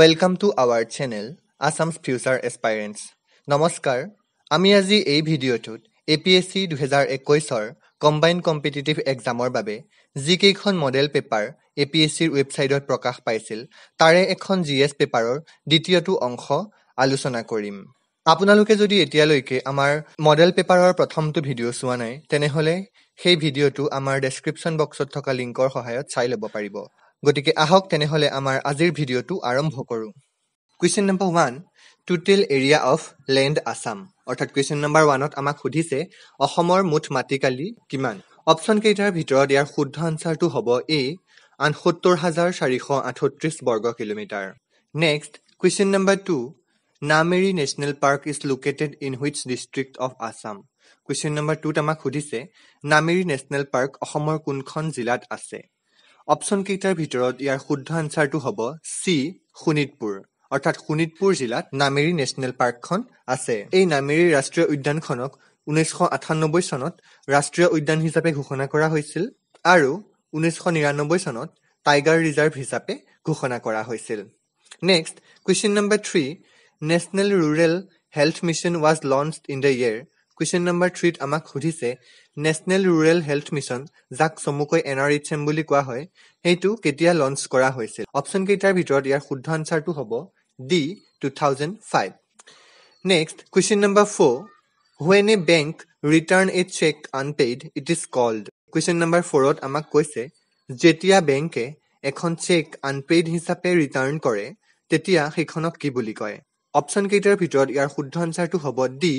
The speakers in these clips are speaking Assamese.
Welcome to our channel Assam's future aspirants নমস্কাৰ আমি আজি এই ভিডিঅ'টোত এ পি এছ চি দুহেজাৰ একৈছৰ কম্বাইন কম্পিটিটিভ এক্সামৰ বাবে যিকেইখন model paper A P S চিৰ ৱেবছাইটত প্ৰকাশ পাইছিল তাৰে এখন জি এছ পেপাৰৰ দ্বিতীয়টো অংশ আলোচনা কৰিম আপোনালোকে যদি এতিয়ালৈকে আমাৰ মডেল পেপাৰৰ প্ৰথমটো ভিডিঅ' চোৱা নাই তেনেহ'লে সেই ভিডিঅ'টো আমাৰ ডেছক্ৰিপশ্যন বক্সত থকা লিংকৰ সহায়ত চাই ল'ব পাৰিব গতিকে আহক তেনেহ'লে আমাৰ আজিৰ ভিডিঅ'টো আৰম্ভ কৰোঁ question number one total area of land Assam অৰ্থাৎ কুৱেশ্যন নম্বৰ ওৱানত আমাক সুধিছে অসমৰ মুঠ মাটিকালি কিমান অপশ্যন কেইটাৰ ভিতৰত ইয়াৰ শুদ্ধ আনচাৰটো হ'ব এ আঠসত্তৰ হাজাৰ চাৰিশ আঠত্ৰিছ বৰ্গ kilometre next question number two Nameri national park is located in which district of Assam question number টুত আমাক সুধিছে নামেৰি নেশ্যনেল পাৰ্ক অসমৰ কোনখন জিলাত আছে কেইটাৰ ভিতৰত ইয়াৰ শুদ্ধ আনচাৰটো হ'ব চি শোণিতপুৰ অৰ্থাৎ শোণিতপুৰ জিলাত নামেৰী নেশ্যনেল পাৰ্কখন আছে এই নামেৰী ৰাষ্ট্ৰীয় উদ্যানখনক ঊনৈছশ আঠানব্বৈ চনত ৰাষ্ট্ৰীয় উদ্যান হিচাপে ঘোষণা কৰা হৈছিল আৰু ঊনৈছশ নিৰান্নব্বৈ চনত টাইগাৰ ৰিজাৰ্ভ হিচাপে ঘোষণা কৰা হৈছিল next question number three national rural health mission was launched in the year question number থ্ৰীত আমাক সুধিছে নেশ্যনেল ৰুৰেল হেল্থ মিছন যাক চমুকৈ এন আৰ এইচ এম বুলি কোৱা হয় সেইটো কেতিয়া লঞ্চ কৰা হৈছিল অপশ্যন কেইটাৰ ভিতৰত ইয়াৰ শুদ্ধ আনচাৰটো হ'ব D two thousand five next question number four when a bank return a cheque unpaid it is called question number ফ'ৰত আমাক কৈছে যেতিয়া বেংকে এখন চেক আনপেইড হিচাপে ৰিটাৰ্ণ কৰে তেতিয়া সেইখনক কি বুলি কয় অপশ্যন কেইটাৰ ভিতৰত ইয়াৰ শুদ্ধ আনচাৰটো হ'ব D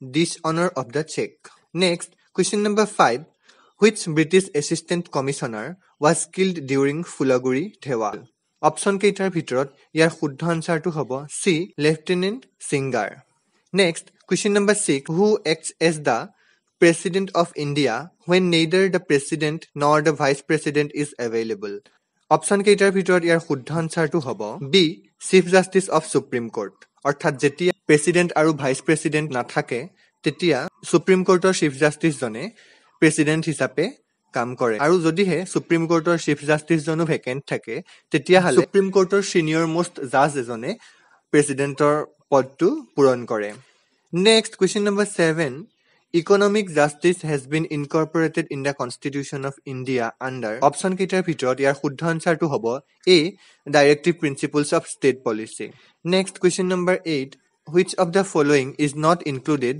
dishonor of the check. Next, question number 5. Which British assistant commissioner was killed during Fulaguri Dewal? Option keitar bhitorot yar khuddha answer tu hobo C, Lieutenant Singer. Next, question number 6. Who acts as the President of India when neither the President nor the Vice President is available? Option keitar bhitorot yar khuddha answer tu hobo B, Chief Justice of Supreme Court. অৰ্থাৎ যেতিয়া প্ৰেচিডেণ্ট আৰু ভাইচ প্ৰেচিডেণ্ট নাথাকে তেতিয়া চুপ্ৰিম কোৰ্টৰ চিফ জাষ্টিছজনে প্ৰেচিডেণ্ট হিচাপে কাম কৰে আৰু যদিহে চুপ্ৰিম কোৰ্টৰ চিফ জাষ্টিছজনো ভেকেণ্ট থাকে তেতিয়াহ'লে চুপ্ৰিম কোৰ্টৰ ছিনিয়ৰ মষ্ট জাজ এজনে প্ৰেচিডেণ্টৰ পদটো পূৰণ কৰে next question number seven economic justice has been incorporated in the constitution of India under option কেইটাৰ ভিতৰত ইয়াৰ শুদ্ধ আনচাৰটো হ'ব A directive principles of state policy next question number eight which of the following is not included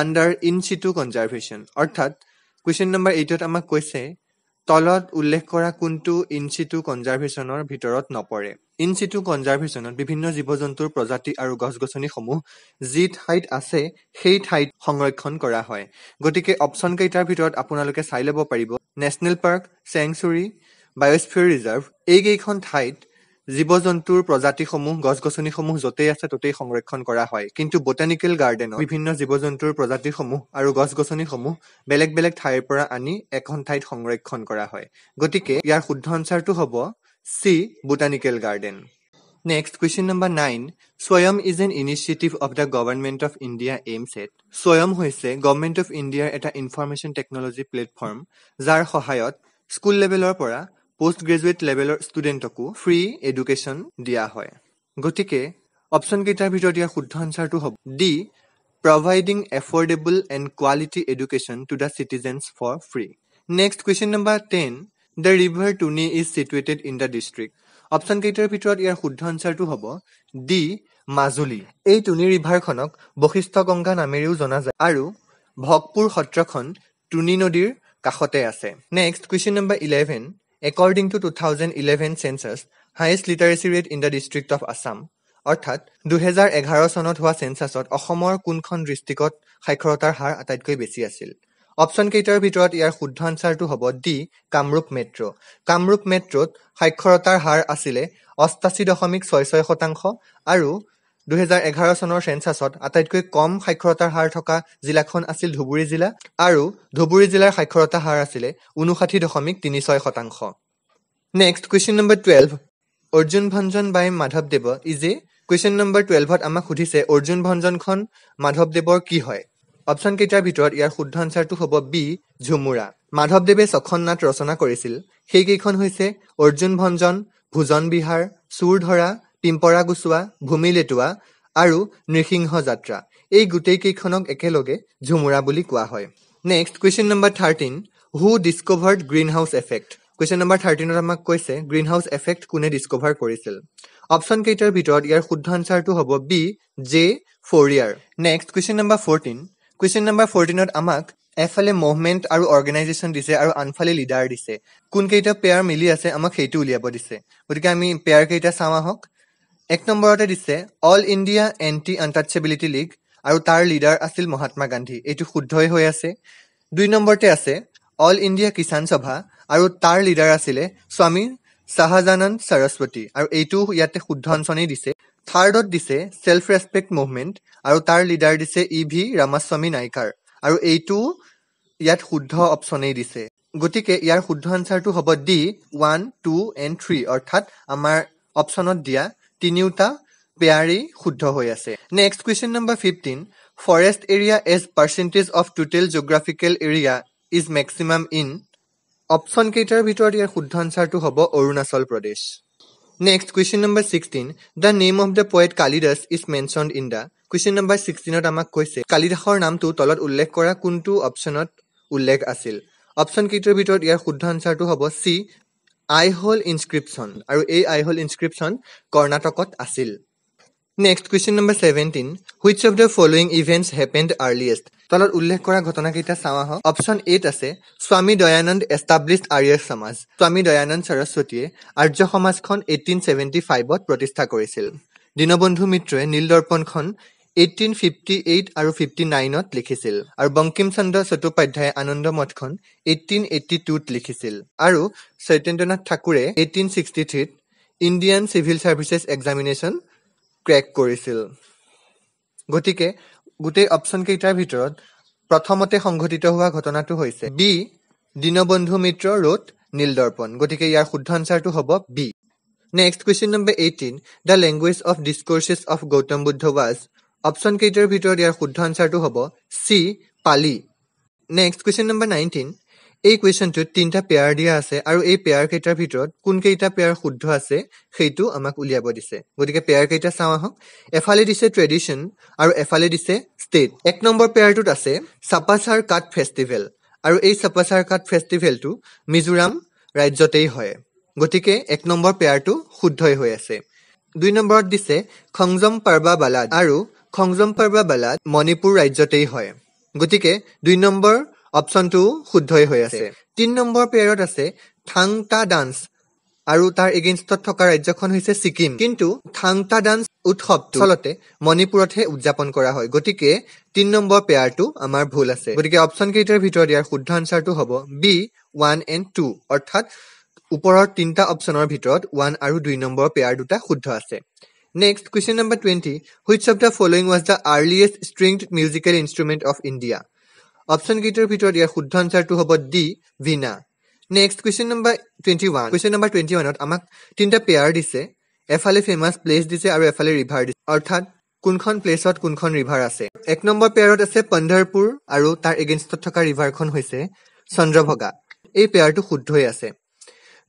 under in situ conservation অৰ্থাৎ কুৱেশ্যন নম্বৰ এইটত আমাক কৈছে তলত উল্লেখ কৰা কোনটো ইন চিটু কনজাৰ্ভেশ্যনৰ ভিতৰত নপৰে ইনচিটু কনজাৰ্ভেশ্যনত বিভিন্ন জীৱ জন্তুৰ প্ৰজাতি আৰু গছ গছনিসমূহ যি ঠাইত আছে সেই ঠাইত সংৰক্ষণ কৰা হয় গতিকে অপচন কেইটাৰ ভিতৰত আপোনালোকে চাই ল'ব পাৰিব national park sanctuary biosphere reserve এইকেইখন ঠাইত জীৱ জন্তুৰ প্ৰজাতিসমূহ গছ গছনিসমূহ য'তেই আছে ত'তেই সংৰক্ষণ কৰা হয় কিন্তু বটানিকেল গাৰ্ডেনত বিভিন্ন জীৱ জন্তুৰ প্ৰজাতিসমূহ আৰু গছ গছনিসমূহ বেলেগ বেলেগ ঠাইৰ পৰা আনি এখন ঠাইত সংৰক্ষণ কৰা হয় গতিকে ইয়াৰ শুদ্ধ আনচাৰটো হ'ব C. Botanical Garden. Next, question number 9. Swayam is an initiative of the Government of India aims at. Swayam hoise, Government of India at an information technology platform. Zar Hohayot, school level or para, postgraduate level or student oku, free education dia hoy. Gotike, option kita bito dia kudhan sartu hob. D. Providing affordable and quality education to the citizens for free. Next, question number 10. The river Tuni is situated in the district option কেইটাৰ ভিতৰত ইয়াৰ শুদ্ধ আনচাৰটো হ'ব ডি মাজুলী এই টুনি ৰিভাৰখনক বশিষ্ঠ গংগা নামেৰেও জনা যায় আৰু ভকপুৰ সত্ৰখন টুনি নদীৰ কাষতে আছে next question number eleven according to two thousand eleven census highest literacy rate in the district of Assam অৰ্থাৎ দুহেজাৰ এঘাৰ চনত হোৱা চেঞ্চাছত অসমৰ কোনখন ডিষ্ট্ৰিক্টত সাক্ষৰতাৰ হাৰ আটাইতকৈ বেছি আছিল কেইটাৰ ভিতৰত ইয়াৰ শুদ্ধ আনচাৰটো হ'ব ডি কামৰূপ মেট্ৰ' কামৰূপ মেট্ৰ'ত সাক্ষৰতাৰ হাৰ আছিলে অষ্টাশী দশমিক ছয় ছয় শতাংশ আৰু দুহেজাৰ এঘাৰ চনৰ চেঞ্চাছত আটাইতকৈ কম সাক্ষৰতাৰ হাৰ থকা জিলাখন আছিল ধুবুৰী জিলা আৰু ধুবুৰী জিলাৰ সাক্ষৰতা হাৰ আছিলে ঊনষাঠি দশমিক তিনি ছয় শতাংশ next question number twelve Arjun Bhanjan by মাধৱদেৱ ইজে কুৱেশ্যন নম্বৰ টুৱেলভত আমাক সুধিছে অৰ্জুন ভঞ্জনখন মাধৱদেৱৰ কি হয় অপচন কেইটাৰ ভিতৰত ইয়াৰ শুদ্ধ আনচাৰটো হ'ব বি ঝুমুৰা মাধৱদেৱে ছখন নাট ৰচনা কৰিছিল সেইকেইখন হৈছে অৰ্জুন ভঞ্জন ভোজন বিহাৰ চুৰ ধৰা পিম্পৰা গুচোৱা ভূমি লেটুৱা আৰু নৃসিংহ যাত্ৰা এই গোটেইকেইখনক একেলগে ঝুমুৰা বুলি কোৱা হয় next question number thirteen who discovered green house effect question number থাৰ্টিনত আমাক কৈছে গ্ৰীণ হাউচ এফেক্ট কোনে ডিচকভাৰ কৰিছিল অপশ্যন কেইটাৰ ভিতৰত ইয়াৰ শুদ্ধ আনচাৰটো হ'ব B J Fourier next question number fourteen question number ফৰ্টিনত আমাক এফালে মুভমেণ্ট আৰু অৰ্গেনাইজেশ্যন দিছে আৰু আনফালে লিডাৰ দিছে কোনকেইটা পেয়াৰ মিলি আছে আমাক সেইটো উলিয়াব দিছে গতিকে আমি পেয়াৰকেইটা চাওঁ আহক এক নম্বৰতে দিছে All India Anti Untouchability League আৰু তাৰ লিডাৰ আছিল মহাত্মা গান্ধী এইটো শুদ্ধই হৈ আছে দুই নম্বৰতে আছে অল ইণ্ডিয়া কিষাণ সভা আৰু তাৰ লিডাৰ আছিলে স্বামী শ্বাহজানন্দ সৰস্বতী আৰু এইটো ইয়াতে শুদ্ধ অঞ্চনেই দিছে থাৰ্ডত দিছে ছেল্ফ ৰেচপেক্ট মুভমেণ্ট আৰু তাৰ লিডাৰ দিছে ই e ভি ৰামাস্বামী নাইকাৰ আৰু এইটো ইয়াত শুদ্ধ অপশ্যনেই দিছে গতিকে ইয়াৰ শুদ্ধ আনচাৰটো হ'ব D one two and three অৰ্থাৎ আমাৰ অপশ্যনত দিয়া তিনিওটা পেয়াৰেই শুদ্ধ হৈ আছে next question number fifteen forest area as percentage of total geographical area is maximum in option কেইটাৰ ভিতৰত ইয়াৰ শুদ্ধ আনচাৰটো হ'ব Arunachal Pradesh next question number sixteen the name of the poet Kalidas is mention in the question number ছিক্সটিনত আমাক কৈছে কালিদাসৰ নামটো তলত উল্লেখ কৰা কোনটো অপশ্যনত উল্লেখ আছিল অপশ্যন কেইটাৰ ভিতৰত ইয়াৰ শুদ্ধ আনচাৰটো হ'ব চি আই হল ইনস্ক্ৰিপশ্যন আৰু এই আই হল ইনস্ক্ৰিপশ্যন কৰ্ণাটকত আছিল next question number seventeen which of the following events happened earliest তলত উল্লেখ কৰা ঘটনাকেইটা চাওঁ আহক অপশ্যন এইট আছে স্বামী দয়ানন্দ এষ্টাব্লিছড আৰ্য সমাজ স্বামী দয়ানন্দ সৰস্বতীয়ে আৰ্য সমাজখন এইটিন ছেভেণ্টি ফাইভত প্ৰতিষ্ঠা কৰিছিল দীনবন্ধু মিত্ৰই নীলদৰ্পণখন এইটিন ফিফটি এইট আৰু ফিফটি নাইনত লিখিছিল আৰু বংকিম চন্দ্ৰ চট্টোপাধ্যায়ে আনন্দ মঠখন এইটিন এইটি টুত লিখিছিল আৰু চৈতেন্দ্ৰনাথ ঠাকুৰে এইটিন ছিক্সটি থ্ৰীত Indian civil services examination crack কৰিছিল গতিকে গোটেই কেইটাৰ ভিতৰত প্ৰথমতে সংঘটিত হোৱা ঘটনাটো হৈছে বি দীনবন্ধু মিত্ৰ ৰোড নীল দৰ্পণ গতিকে ইয়াৰ শুদ্ধ আনচাৰটো হ'ব B next question number eighteen the language of discourses of Gautam Buddha was option কেইটাৰ ভিতৰত ইয়াৰ শুদ্ধ আনচাৰটো হ'ব চি পালি নেক্সট কুৱেশ্যন নম্বৰ নাইনটিন এই কুৱেশ্যনটোত তিনিটা পেয়াৰ দিয়া আছে আৰু এই পেয়াৰকেইটাৰ ভিতৰত কোনকেইটা পেয়াৰ শুদ্ধ আছে সেইটো আমাক উলিয়াব দিছে গতিকে পেয়াৰকেইটা চাওঁ আহক এফালে দিছে ট্ৰেডিশ্যন আৰু এফালে দিছে ষ্টেট এক নম্বৰ পেয়াৰটোত আছে চাপাচাৰ কাট ফেষ্টিভেল আৰু এই চাপাচাৰ কাট ফেষ্টিভেলটো মিজোৰাম ৰাজ্যতেই হয় গতিকে এক নম্বৰ পেয়াৰটো শুদ্ধই হৈ আছে দুই নম্বৰত দিছে খংজম পাৰ্বা বালাদ আৰু খংজম পাৰ্বা বালাদ মণিপুৰ ৰাজ্যতেই হয় গতিকে দুই নম্বৰ অপশ্যনটো শুদ্ধই হৈ আছে তিনি নম্বৰ পেয়াৰত আছে থাংটা ডান্স আৰু তাৰ এগেইনষ্টত থকা ৰাজ্যখন হৈছে ছিকিম কিন্তু থাংটা ডান্স উৎসৱ আচলতে মণিপুৰতহে উদযাপন কৰা হয় গতিকে তিনি নম্বৰ পেয়াৰটো আমাৰ ভুল আছে গতিকে অপশ্যন কেইটাৰ ভিতৰত ইয়াৰ শুদ্ধ আনচাৰটো হ'ব বি ওৱান এণ্ড টু অৰ্থাৎ ওপৰৰ তিনিটা অপশ্যনৰ ভিতৰত ওৱান আৰু দুই নম্বৰ পেয়াৰ দুটা শুদ্ধ আছে next question number twenty which of the following was the earliest stringed musical instrument of India option কেইটাৰ ভিতৰত ইয়াৰ শুদ্ধ আনচাৰটো হ'ব D veena next question number twenty one question number twenty ওৱানত আমাক তিনিটা পেয়াৰ দিছে এফালে ফেমাছ প্লেচ দিছে আৰু এফালে ৰিভাৰ দিছে অৰ্থাৎ কোনখন প্লেচত কোনখন ৰিভাৰ আছে এক নম্বৰ পেয়াৰত আছে পন্ধৰপুৰ আৰু তাৰ এগেইনষ্টত থকা ৰিভাৰখন হৈছে চন্দ্ৰভগা এই পেয়াৰটো শুদ্ধই আছে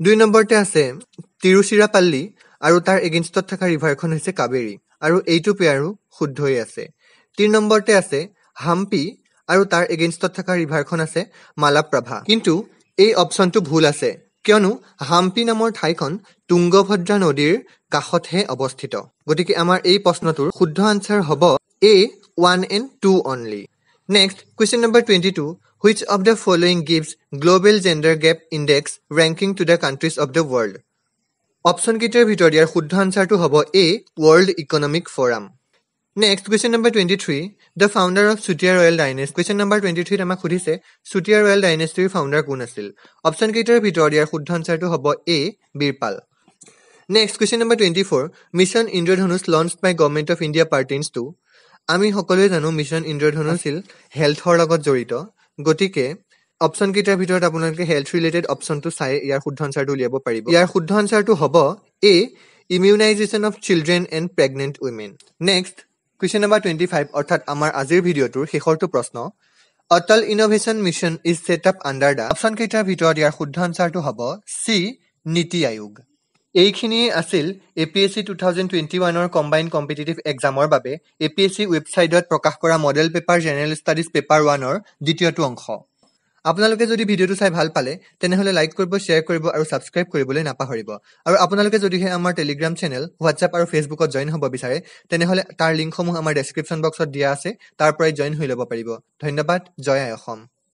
দুই নম্বৰতে আছে তিৰুচিৰাপাল্লী আৰু তাৰ এগেইনষ্টত থকা ৰিভাৰখন হৈছে কাবেৰী আৰু এইটো পেয়াৰো শুদ্ধই আছে তিনি নম্বৰতে আছে হাম্পী আৰু তাৰ এগেইনষ্টত থকা ৰিভাৰখন আছে মালাপ্ৰভা কিন্তু এই অপশ্যনটো ভুল আছে কিয়নো হাম্পি নামৰ ঠাইখন তুংগভদ্ৰা নদীৰ কাষতহে অৱস্থিত গতিকে আমাৰ এই প্ৰশ্নটোৰ শুদ্ধ আনচাৰ হ'ব A one and two only next question number twenty two which of the following gives global gender gap index ranking to the countries of the world অপশ্যনকেইটাৰ ভিতৰত ইয়াৰ শুদ্ধ আনচাৰটো হ'ব A world economic forum next question number twenty three the founder of Chutia royal dynasty question number twenty থ্ৰীত আমাক সুধিছে চুটিয়া ৰয়েল ডাইনেষ্টিৰ ফাউণ্ডাৰ কোন আছিল অপশ্যন কেইটাৰ ভিতৰত ইয়াৰ শুদ্ধ আনচাৰটো হ'ব A Birpal next question number twenty four mission Indradhanush launch by government of India পাৰ্টিনছটো আমি সকলোৱে জানো মিছন ইন্দ্ৰধনুষিল হেল্থৰ লগত জড়িত গতিকে অপশ্যন কেইটাৰ ভিতৰত আপোনালোকে হেল্থ ৰিলেটেড অপশ্যনটো চাই ইয়াৰ শুদ্ধ আনচাৰটো উলিয়াব পাৰিব ইয়াৰ শুদ্ধ আনচাৰটো হ'ব A immunization of children and pregnant women next question number twenty five অৰ্থাৎ আমাৰ আজিৰ ভিডিঅ'টোৰ শেষৰটো প্ৰশ্ন Atal innovation mission is set up under the option কেইটাৰ ভিতৰত ইয়াৰ শুদ্ধ আনচাৰটো হ'ব চি নীতি আয়োগ এইখিনিয়ে আছিল A P S C two thousand twenty ওৱানৰ কম্বাইন কম্পিটিটিভ এক্সামৰ বাবে এ পি এছ চি ৱেবছাইটত প্ৰকাশ কৰা model paper general studies paper ওৱানৰ দ্বিতীয়টো অংশ আপোনালোকে যদি ভিডিঅ'টো চাই ভাল পালে তেনেহ'লে লাইক কৰিব শ্বেয়াৰ কৰিব আৰু ছাবস্ক্ৰাইব কৰিবলৈ নাপাহৰিব আৰু আপোনালোকে যদিহে আমাৰ টেলিগ্ৰাম চেনেল হোৱাটছএপ আৰু ফেচবুকত জইন হ'ব বিচাৰে তেনেহ'লে তাৰ লিংকসমূহ আমাৰ ডেছক্ৰিপশ্যন বক্সত দিয়া আছে তাৰ পৰাই জইন হৈ ল'ব পাৰিব ধন্যবাদ জয় আই অসম